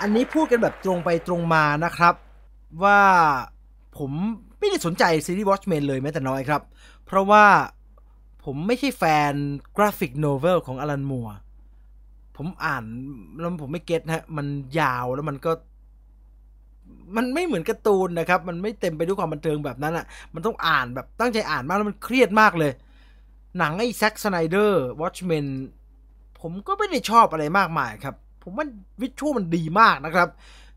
อันนี้พูดกันแบบตรงไปตรงมานะครับ ว่าผมไม่ได้สนใจซีรีส์ Watchmen เลยแม้แต่น้อยครับ เพราะว่าผมไม่ใช่แฟนกราฟิกโนเวลของอลันมัวผมอ่านแล้วผมไม่เก็ตฮะ มันยาวแล้วมันก็ มันไม่เหมือนการ์ตูนนะครับ มันไม่เต็มไปด้วยความบันเทิงแบบนั้นอะ่ะมันต้องอ่านแบบตั้งใจอ่านมากแล้วมันเครียดมากเลย หนังไอ้แซ็กสไนเดอร์วอชแมนผมก็ไม่ได้ชอบอะไรมากมายครับผมว่าวิชวลมันดีมากนะครับ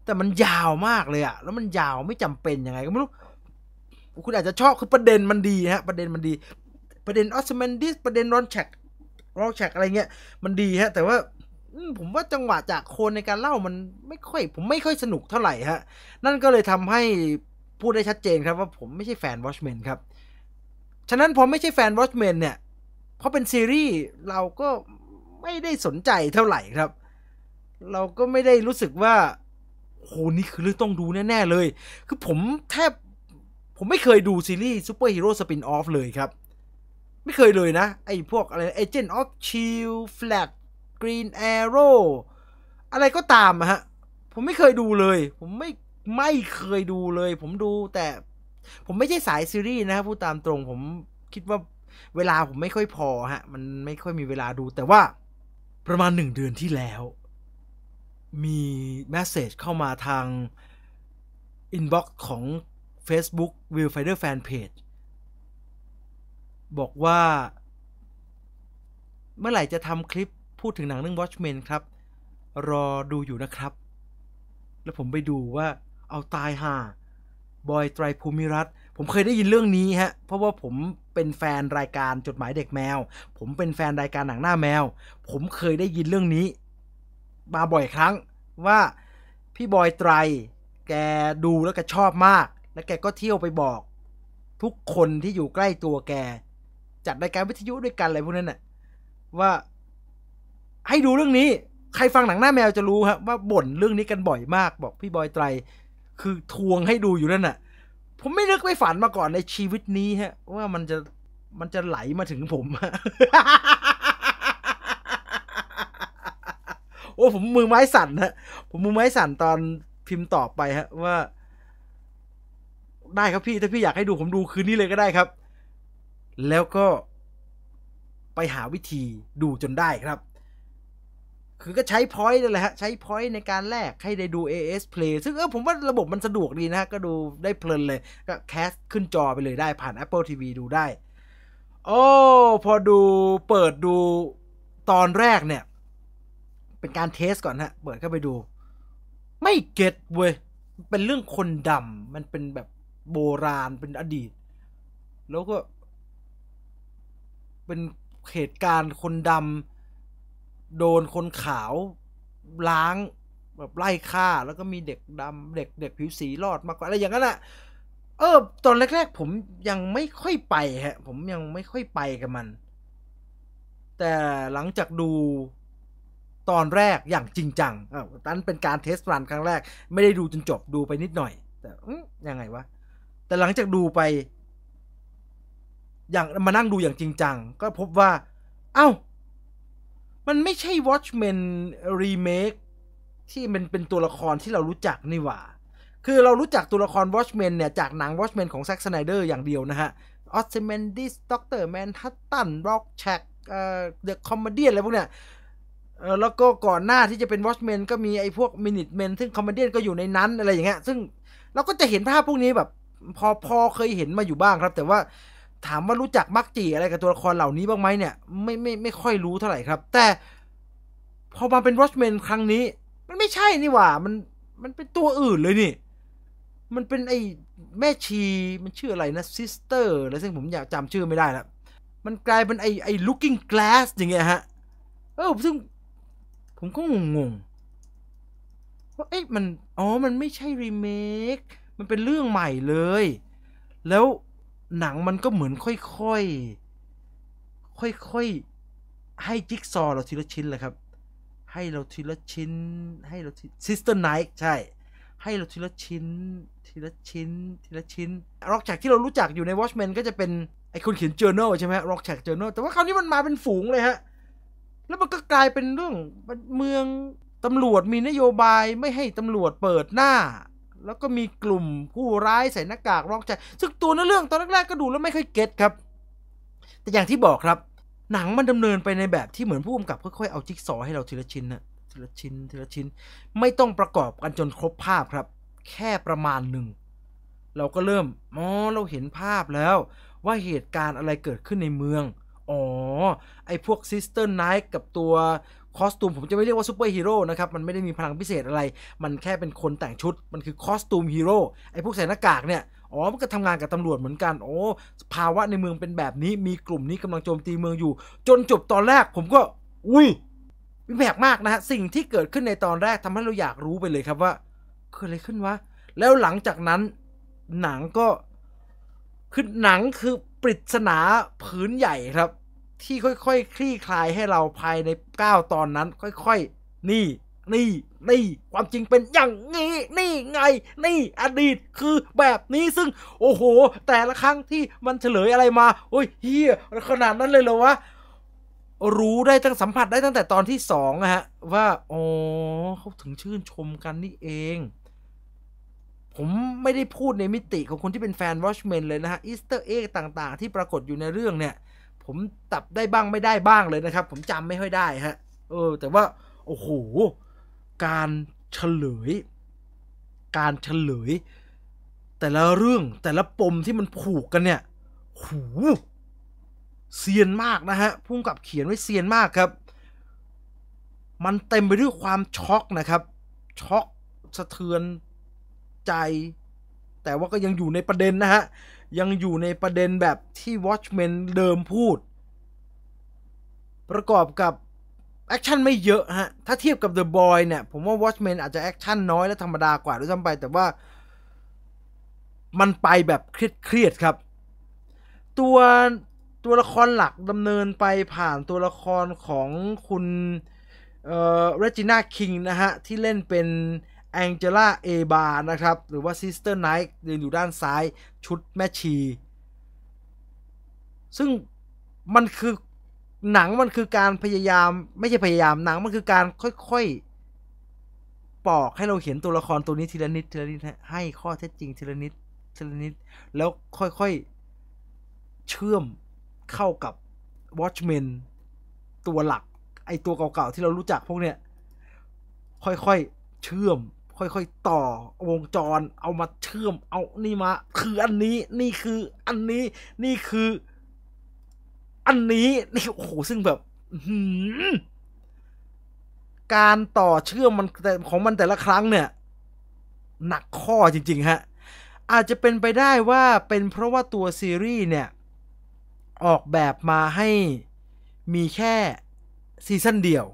แต่มันยาวมากเลยอะแล้วมันยาวไม่จำเป็น ยังไงก็ไม่รู้ คุณอาจจะชอบคือประเด็นมันดีฮะ ประเด็นมันดี ประเด็นออสเมนดิสประเด็นรอนแชกรอนแชกอะไรเงี้ย มันดีฮะแต่ว่าผมว่าจังหวะจากโคนในการเล่ามันไม่ค่อย ผมไม่ค่อยสนุกเท่าไหร่ฮะ นั่นก็เลยทำให้ พูดได้ชัดเจนครับว่าผมไม่ใช่แฟนวอชแมนครับ ฉะนั้นผมไม่ใช่แฟนวอชแมนเนี่ย เพราะเป็นซีรีส์เราก็ไม่ได้สนใจเท่าไหร่ครับเราก็ไม่ได้รู้สึกว่าโหนี่คือเรื่องต้องดูแน่ ๆ เลย คือผมแทบ ผมไม่เคยดูซีรีส์ซูเปอร์ฮีโร่สปินออฟเลยครับ ไม่เคยเลยนะ ไอ้พวกอะไรเอเจนต์ออฟชิลแฟลตกรีนแอโร่อะไรก็ตามอะฮะ ผมไม่เคยดูเลย ผมไม่ ไม่เคยดูเลย ผมดูแต่ ผมไม่ใช่สายซีรีส์นะครับพูดตามตรง ผมคิดว่าเวลาผมไม่ค่อยพอฮะ มันไม่ค่อยมีเวลาดู แต่ว่าประมาณหนึ่งเดือนที่แล้วมีแมสเซจเข้ามาทางอินบ็อกซ์ของ Facebook w i l l f i n d e r Fan Page บอกว่า เมื่อไหร่จะทำคลิปพูดถึงหนังเรื่อง Watchmen ครับ รอดูอยู่นะครับ แล้วผมไปดูว่าเอาตายห่าบอยไตรภูมิรัตผมเคยได้ยินเรื่องนี้ฮะเพราะว่าผมเป็นแฟนรายการจดหมายเด็กแมว ผมเป็นแฟนรายการหนังหน้าแมว ผมเคยได้ยินเรื่องนี้มาบ่อยครั้งว่าพี่บอยไตร แกดูแล้วก็ชอบมาก แล้วแกก็เที่ยวไปบอก ทุกคนที่อยู่ใกล้ตัวแก จัดรายการวิทยุด้วยกัน อะไรพวกนั้นน่ะ ว่าให้ดูเรื่องนี้ ใครฟังหนังหน้าแมวจะรู้ครับว่าบ่นเรื่องนี้กันบ่อยมาก บอก พี่บอยไตร คือทวงให้ดูอยู่นั่นน่ะ ผมไม่นึกไม่ฝันมาก่อนในชีวิตนี้ฮะ ว่ามันจะมันจะไหลมาถึงผมโอ้ผมมือไม้สั่นฮะผมมือไม้สั่นตอนพิมพ์ตอบไปฮะว่า ได้ครับพี่ ถ้าพี่อยากให้ดูผมดูคืนนี้เลยก็ได้ครับ แล้วก็ ไปหาวิธีดูจนได้ครับ คือก็ใช้พอยต์นั่นแหละฮะ ใช้พอยต์ในการแลกให้ได้ดู AS Play ซึ่งเออผมว่าระบบมันสะดวกดีนะฮะก็ดูได้เพลินเลย ก็แคสขึ้นจอไปเลยได้ผ่าน Apple TV ดูได้ โอ้พอดูเปิดดูตอนแรกเนี่ยเป็นการเทสก่อนฮะเปิดเข้าไปดู ไม่เก็ตเว้ยเป็นเรื่องคนดำมันเป็นแบบโบราณเป็นอดีต แล้วก็ เป็นเหตุการณ์คนดำโดนคนขาวล้าง แบบไล่ฆ่า แล้วก็มีเด็กดำเด็กเด็กผิวสีรอดมากกว่าอะไรอย่างนั้นอะเออ ตอนแรกๆ ผมยังไม่ค่อยไป ฮะ ผมยังไม่ค่อยไปกับมัน แต่หลังจากดูตอนแรกอย่างจริงจัง อ้านั้นเป็นการเทสรันครั้งแรก ไม่ได้ดูจนจบ ดูไปนิดหน่อย แต่ยังไงวะ แต่หลังจากดูไป อย่างมานั่งดูอย่างจริงจัง ก็พบว่า เอา้า มันไม่ใช่ Watchmen Remake ที่มันเป็นตัวละครที่เรารู้จักนี่หว่า คือเรารู้จักตัวละคร Watchmen เนี่ย จากหนัง Watchmen ของแซ c k s ไนเดอร์อย่างเดียวนะฮะ ออสเซมนดิสด็อกเตอร์แมนฮัตตันบล็อกแชกเเดอะคอมเมดี้อะไรพวกเนี้ยแล้วก็ก่อนหน้าที่จะเป็นวอชเมนก็มีไอ้พวกมินิทเมนซึ่งคอมเมดี้ก็อยู่ในนั้นอะไรอย่างเงี้ยซึ่งเราก็จะเห็นภาพพวกนี้แบบ พอพอเคยเห็นมาอยู่บ้างครับ แต่ว่าถามว่ารู้จักมักจีอะไรกับตัวละครเหล่านี้บ้างไหมเนี่ยไม่ไม่ไม่ค่อยรู้เท่าไหร่ครับ แต่ พอมาเป็นวอชเมนครั้งนี้ มันไม่ใช่นี่หว่า มันมันเป็นตัวอื่นเลยนี่ มันเป็นไอ้แม่ชีมันชื่ออะไรนะซิสเตอร์อะไรซึ่งผมอยากจำชื่อไม่ได้แล้วมันกลายเป็นไอ้ไอ้ looking glass อย่างเงี้ยฮะเออซึ่งผมก็งงๆว่าเอ๊ะมันอ๋อ มันไม่ใช่รีเมค มันเป็นเรื่องใหม่เลย แล้วหนังมันก็เหมือนค่อยๆ ค่อยๆให้จิ๊กซอ เราทีละชิ้นเลยครับ ให้เราทีละชิ้นให้เราทีซิสเตอร์ไนท์ใช่ ให้เราทีละชิ้นทีละชิ้นทีละชิ้นร็อกแากที่เรารู้จักอยู่ใน Watchmen ก็จะเป็นไอคนเขียน journal ใช่ไหมร็อกแาก journal แต่ว่าคราวนี้มันมาเป็นฝูงเลยฮะแล้วมันก็กลายเป็นเรื่องเมืองตำรวจมีนโยบายไม่ให้ตำรวจเปิดหน้า แล้วก็มีกลุ่มผู้ร้ายใส่หน้ากากร้องใจซึ่งตัวนนั้เรื่องตอนแรกๆก็ดูแล้วไม่ค่อยเก็ตครับ แต่อย่างที่บอกครับ หนังมันดำเนินไปในแบบที่เหมือนผู้กำกับ ค่อยๆเอาจิ๊กซอให้เราทีละชิ้นนะทีละชิ้นทีละชิ้น ไม่ต้องประกอบกันจนครบภาพครับ แค่ประมาณหนึ่ง เราก็เริ่มอ๋อเราเห็นภาพแล้ว ว่าเหตุการณ์อะไรเกิดขึ้นในเมืองอ๋อ ไอพวกซิสเตอร์ไนท์กับตัวคอสตูมผมจะไม่เรียกว่าซูเปอร์ฮีโร่นะครับ มันไม่ได้มีพลังพิเศษอะไร มันแค่เป็นคนแต่งชุดมันคือคอสตูมฮีโร่ไอพวกใส่หน้ากากเนี่ย อ๋อมันก็ทำงานกับตำรวจเหมือนกันโอ้ภาวะในเมืองเป็นแบบนี้มีกลุ่มนี้กำลังโจมตีเมืองอยู่ จนจบตอนแรกผมก็ อุ้ยวิแปลกมากนะฮะ สิ่งที่เกิดขึ้นในตอนแรกทำให้เราอยากรู้ไปเลยครับว่าเกิดอะไรขึ้นวะแล้วหลังจากนั้น หนังก็คือหนังคือปริศนาผืนใหญ่ครับที่ค่อย ๆคคลี่คลายให้เราภายในก้าวตอนนั้น ค่อยๆนี่ นี่นี่ ความจริงเป็นอย่างนี้ นี่ไงนี่อดีตคือแบบนี้ซึ่งโอ้โห แต่ละครั้งที่มันเฉลยอะไรมา โอ้ยเฮียขนาดนั้นเลยเหรอวะรู้ได้ตั้งสัมผัสได้ตั้งแต่ตอนที่สองนะฮะ ว่า อ๋อเขาถึงชื่นชมกันนี่เอง ผมไม่ได้พูดในมิติของคนที่เป็นแฟนวอชแมนเลยนะฮะอีสเตอร์เอ็กต่างๆที่ปรากฏอยู่ในเรื่องเนี่ยผมตับได้บ้างไม่ได้บ้างเลยนะครับ ผมจำไม่ค่อยได้ฮะเออแต่ว่าโอ้โหการเฉลยการเฉลย แต่ละเรื่องแต่ละปมที่มันผูกกันเนี่ย หูเซียนมากนะฮะพุ่งกับเขียนไว้เซียนมากครับ มันเต็มไปด้วยความช็อกนะครับช็อกสะเทือนใจ แต่ว่าก็ยังอยู่ในประเด็นนะฮะยังอยู่ในประเด็นแบบที่ Watchmen เดิมพูด ประกอบกับแอคชั่นไม่เยอะฮะ ถ้าเทียบกับ The Boy เนี่ย ผมว่า Watchmen อาจจะแอคชั่นน้อยและธรรมดากว่าด้วยซ้ำไป แต่ว่ามันไปแบบเครียดๆครับตัวตัวละครหลักดำเนินไปผ่านตัวละครของคุณเอ่อเรจิน่าคิงนะฮะที่เล่นเป็นแองเจล่าเอบานะครับ หรือว่าซิสเตอร์ไนท์ยืนอยู่ด้านซ้าย ชุดแม่ชี ซึ่ง มันคือหนังมันคือการพยายามไม่ใช่พยายามหนังมันคือการค่อยๆ ปอกให้เราเห็นตัวละครตัวนี้ทีละนิดทีละนิด ให้ข้อเท็จจริงทีละนิด ทีละนิด แล้วค่อยๆ เชื่อมเข้ากับวอชเมนตัวหลัก ไอตัวเก่าๆที่เรารู้จักพวกเนี้ยค่อยๆเชื่อมค่อยๆต่อวงจร เอามาเชื่อม เอานี่มา คืออันนี้ นี่คืออันนี้ นี่คือ อันนี้นี่โอ้โหซึ่งแบบการต่อเชื่อมมันแต่ของมันแต่ละครั้งเนี่ย หนักข้อจริง ๆฮะอาจจะเป็นไปได้ว่าเป็นเพราะว่าตัวซีรีส์เนี่ย ออกแบบมาให้มีแค่ซีซั่นเดียว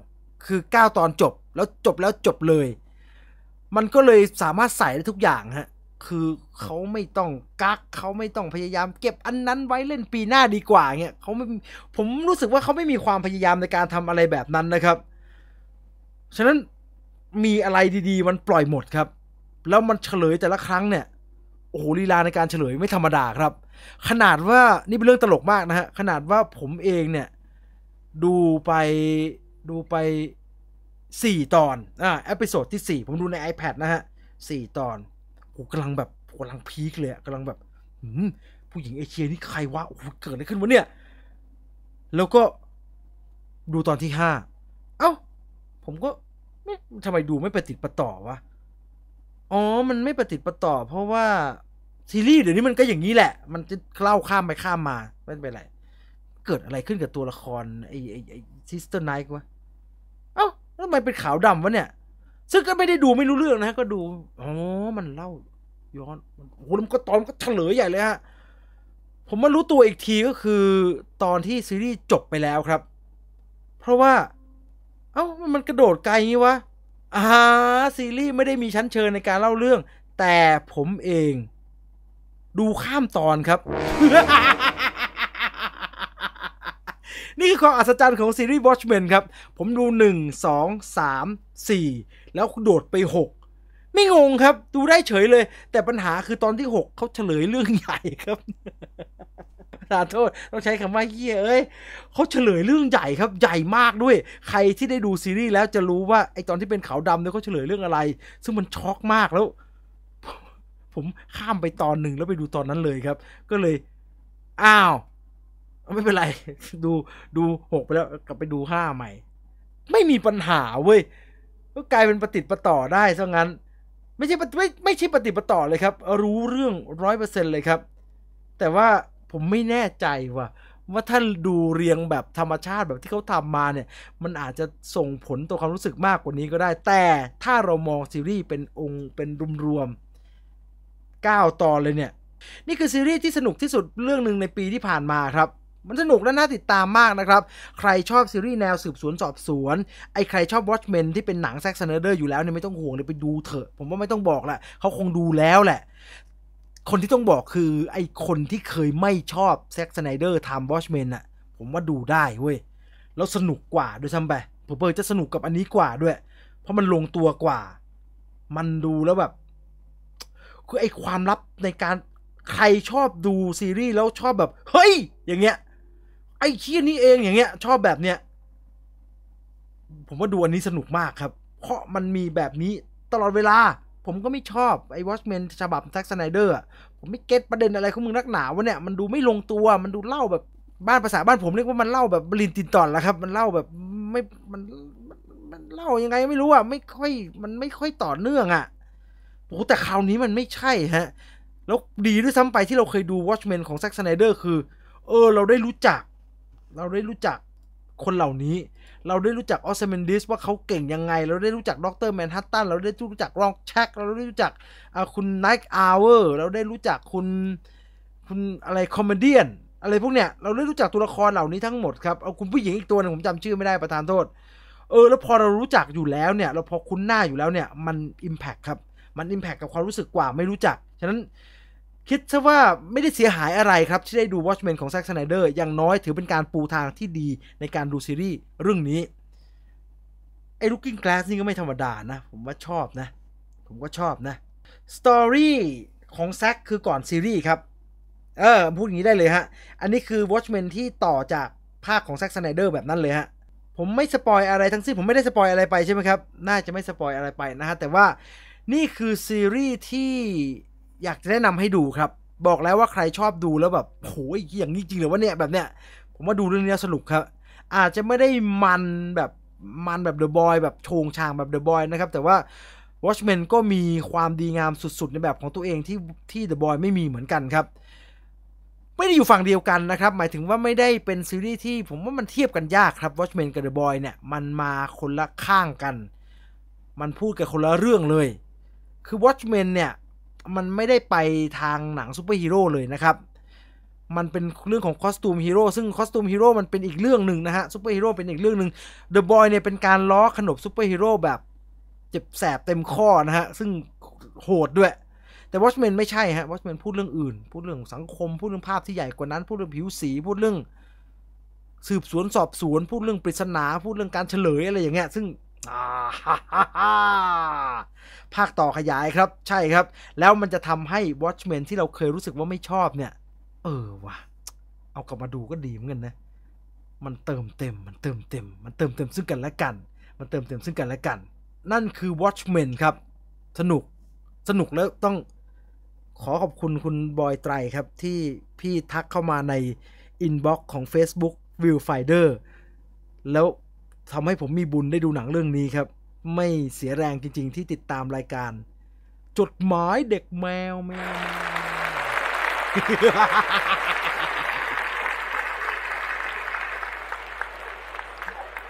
คือ9ตอนจบ แล้วจบแล้วจบเลยมันก็เลยสามารถใส่ได้ทุกอย่างฮะ คือเขาไม่ต้องกัก เขาไม่ต้องพยายามเก็บอันนั้นไว้เล่นปีหน้าดีกว่าเงี้ยเขาไม่ผมรู้สึกว่าเขาไม่มีความพยายามในการทำอะไรแบบนั้นนะครับ ฉะนั้นมีอะไรดีๆมันปล่อยหมดครับ แล้วมันเฉลยแต่ละครั้งเนี่ยโอ้โหลีลาในการเฉลยไม่ธรรมดาครับ ขนาดว่านี่เป็นเรื่องตลกมากนะฮะขนาดว่าผมเองเนี่ย ดูไปดูไป4 ตอน อ่าเอพิโซดที่ 4 ผมดูใน iPad นะฮะ สี่ตอนโหกำลังแบบกำลังพีคเลยกำลังแบบผู้หญิงเอเชียนี่ ใครวะโอ้เกิดอะไรขึ้นวะเนี่ย แล้วก็ดูตอนที่ห้า เอา้า ผมก็ไม่ทำไมดูไม่ปฏิติดประต่อวะ อ๋อ มันไม่ปฏิติดประต่อ เพราะว่า ซีรีส์เดี๋ยวนี้มันก็อย่างนี้แหละ มันจะเล่าข้ามไปข้ามมา ไม่เป็นไร เกิดอะไรขึ้นกับตัวละครไอ้ไอ้ไอ้ซิสเตอร์ไนท์วะแล้วทำไมเป็นขาวดำวะเนี่ย ซึ่งก็ไม่ได้ดูไม่รู้เรื่องนะก็ดูอ๋อมันเล่าย้อน โอ้โหมันก็ตอนก็เฉลยใหญ่เลยฮะ ผมมารู้ตัวอีกทีก็คือตอนที่ซีรีส์จบไปแล้วครับ เพราะว่า เอา้า มันกระโดดไกลงี้วะอ่าซีรีส์ไม่ได้มีชั้นเชิญในการเล่าเรื่อง แต่ผมเอง ดูข้ามตอนครับนี่คือความอัศจรรย์ของ ซีรีส์ Watchmen ครับ ผมดู 1 2 3 4 แล้วโดดไป 6 ไม่งงครับ ดูได้เฉยเลย แต่ปัญหาคือตอนที่ 6 เขาเฉลยเรื่องใหญ่ครับสาโทษ ต้องใช้คำว่าเยี่ยเอ้ยเขาเฉลยเรื่องใหญ่ครับ ใหญ่มากด้วย ใครที่ได้ดูซีรีส์แล้วจะรู้ว่าไอตอนที่เป็นขาวดำเนี่ยเขาเฉลยเรื่องอะไร ซึ่งมันช็อกมากแล้ว ผมข้ามไปตอนหนึ่งแล้วไปดูตอนนั้นเลยครับ ก็เลย อ้าวไม่เป็นไร ดูดูหกไปแล้ว กลับไปดูห้าใหม่ ไม่มีปัญหา เว้ยก็กลายเป็นปฏิติประต่อได้ซะงั้น ไม่ใช่ไม่ไม่ใช่ปฏิติประต่อเลยครับ รู้เรื่องร้อยเปอร์เซ็นเลยครับ แต่ว่าผมไม่แน่ใจว่า ว่าท่านดูเรียงแบบธรรมชาติแบบที่เขาทำมาเนี่ย มันอาจจะส่งผลต่อความรู้สึกมากกว่านี้ก็ได้ แต่ถ้าเรามองซีรีส์เป็นองค์เป็นรวมๆ9ตอนเลยเนี่ย นี่คือซีรีส์ที่สนุกที่สุดเรื่องหนึ่งในปีที่ผ่านมาครับมันสนุกและน่าติดตามมากนะครับ ใครชอบ ซีรีส์แนว สืบ สวน สอบ สวน ไอ้ใครชอบ Watchmen ที่เป็นหนังแซ็กซ์เนเดอร์อยู่แล้วเนี่ยไม่ต้องห่วงเลยไปดูเถอะ ผมว่าไม่ต้องบอกแหละ เขาคงดูแล้วแหละ คนที่ต้องบอกคือไอ้คนที่เคยไม่ชอบแซ็กซ์เนเดอร์ทำ Watchmen อะผมว่าดูได้เว้ย แล้วสนุกกว่าด้วยซ้ำไปผมเปิดจะสนุกกับอันนี้กว่าด้วย เพราะมันลงตัวกว่า มันดูแล้วแบบ คือไอ้ความลับในการใครชอบดูซีรีส์แล้วชอบแบบเฮ้ย อย่างเงี้ยไอ้เคียนี้เองอย่างเงี้ย ชอบแบบเนี้ย ผมว่าดูอันนี้สนุกมากครับ เพราะมันมีแบบนี้ตลอดเวลา ผมก็ไม่ชอบไอ้วอชแมนฉบับแซ็กซ์ไนเดอร์ผมไม่เก็ตประเด็นอะไรของมึงนักหนาวะเนี่ย มันดูไม่ลงตัว มันดูเล่าแบบบ้านภาษาบ้านผมเรียกว่ามันเล่าแบบบลินตินตอน แล้วครับ มันเล่าแบบไม่มันมันเล่ายังไงไม่รู้อ่ะไม่ค่อยมันไม่ค่อยต่อเนื่องอ่ะโอ้แต่คราวนี้มันไม่ใช่ฮะ แล้วดีด้วยซ้ำไปที่เราเคยดูวอชแมนของแซ็กซ์ไนเดอร์คือ เออ เราได้รู้จักเราได้รู้จักคนเหล่านี้ เราได้รู้จักออสเซนดิสว่าเขาเก่งยังไง เราได้รู้จักด็อกเตอร์แมนฮัตตัน เราได้รู้จักรองแชกเราได้รู้จักคุณไนค์อาวเวอร์ เราได้รู้จักคุณคุณอะไรคอมเมดี้อะไรพวกเนี้ยเราได้รู้จักตัวละครเหล่านี้ทั้งหมดครับ เอาคุณผู้หญิงอีกตัวนึงผมจำชื่อไม่ได้ประธานโทษ เออ แล้วพอเรารู้จักอยู่แล้วเนี่ยเราพอคุ้นหน้าอยู่แล้วเนี่ย มันอิมแพคครับ มันอิมแพคกับความรู้สึกกว่าไม่รู้จัก ฉะนั้นคิดซะว่าไม่ได้เสียหายอะไรครับ ที่ได้ดู Watchmen ของแซ็กสไนเดอร์อย่างน้อยถือเป็นการปูทางที่ดีในการดูซีรีส์เรื่องนี้ ไอ้ Looking Glass นี่ก็ไม่ธรรมดานะ ผมว่าชอบนะ ผมก็ชอบนะสตอรี่ของแซ็กคือก่อนซีรีส์ครับ เออ พูดอย่างนี้ได้เลยฮะ อันนี้คือ Watchmen ที่ต่อจากภาคของแซ็กสไนเดอร์แบบนั้นเลยฮะ ผมไม่สปอยอะไรทั้งสิ้นผมไม่ได้สปอยอะไรไปใช่ไหมครับน่าจะไม่สปอยอะไรไปนะฮะแต่ว่านี่คือซีรีส์ที่อยากจะแนะนำให้ดูครับบอกแล้วว่าใครชอบดูแล้วแบบโหยอย่างนี้จริงหรือว่าเนี่ยแบบเนี้ยผมว่าดูเรื่องนี้สนุกครับ อาจจะไม่ได้มันแบบมันแบบเดอะบอยแบบโชงชางแบบเดอะบอยนะครับ แต่ว่าวอช m มนก็มีความดีงามสุดๆในแบบของตัวเองที่ที่เดอะบอยไม่มีเหมือนกันครับ ไม่ได้อยู่ฝั่งเดียวกัน นะครับ หมายถึงว่าไม่ได้เป็นซีรีส์ที่ผมว่ามันเทียบกันยากครับวอช m มนกับเดอะบอยเนี่ยมันมาคนละข้างกัน มันพูดกันคนละเรื่องเลย คือวอช m มนเนี่ยมันไม่ได้ไปทางหนังซูเปอร์ฮีโร่เลยนะครับ มันเป็นเรื่องของคอสตูมฮีโร่ซึ่งคอสตูมฮีโร่มันเป็นอีกเรื่องหนึ่งนะฮะซูเปอร์ฮีโร่เป็นอีกเรื่องหนึ่งเดอะบอยเนี่ยเป็นการล้อขนบซูเปอร์ฮีโร่แบบเจ็บแสบเต็มข้อนะฮะซึ่งโหดด้วยแต่วอชแมนไม่ใช่ฮะวอชแมนพูดเรื่องอื่นพูดเรื่องสังคม พูดเรื่องภาพที่ใหญ่กว่านั้นพูดเรื่องผิวสีพูดเรื่อง สืบสวนสอบสวนพูดเรื่องปริศนาพูดเรื่องการเฉลยอะไรอย่างเงี้ย ซึ่งอ่าภาคต่อขยายครับ ใช่ครับ แล้วมันจะทำให้ Watchmen ที่เราเคยรู้สึกว่าไม่ชอบเนี่ย เออวะเอากลับมาดูก็ดีเหมือนกันนะมันเติมเต็มมันเติมเต็ม มันเติมเต็มซึ่งกันและกัน มันเติมเต็มซึ่งกันและกัน นั่นคือ Watchmen ครับ สนุกสนุกแล้วต้องขอขอบคุณคุณบอยไตรครับ ที่พี่ทักเข้ามาในอินบ็อกซ์ของ Facebook View Finder แล้วทำให้ผมมีบุญได้ดูหนังเรื่องนี้ครับไม่เสียแรงจริงๆที่ติดตามรายการ จดหมายเด็กแมวแมว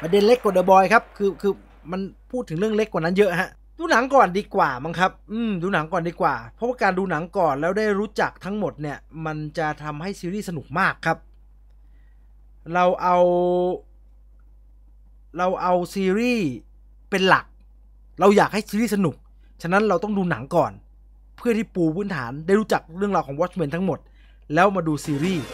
ประเด็นเล็กกว่าเดอะบอยครับคือคือมันพูดถึงเรื่องเล็กกว่านั้นเยอะฮะ ดูหนังก่อนดีกว่ามั้งครับอืมดูหนังก่อนดีกว่า เพราะว่าการดูหนังก่อนแล้วได้รู้จักทั้งหมดเนี่ย มันจะทำให้ซีรีส์สนุกมากครับ เราเอาเราเอาซีรีส์เป็นหลัก เราอยากให้ซีรีส์สนุก ฉะนั้นเราต้องดูหนังก่อน เพื่อที่ปูพื้นฐานได้รู้จักเรื่องราวของ Watchmen ทั้งหมด แล้วมาดูซีรีส์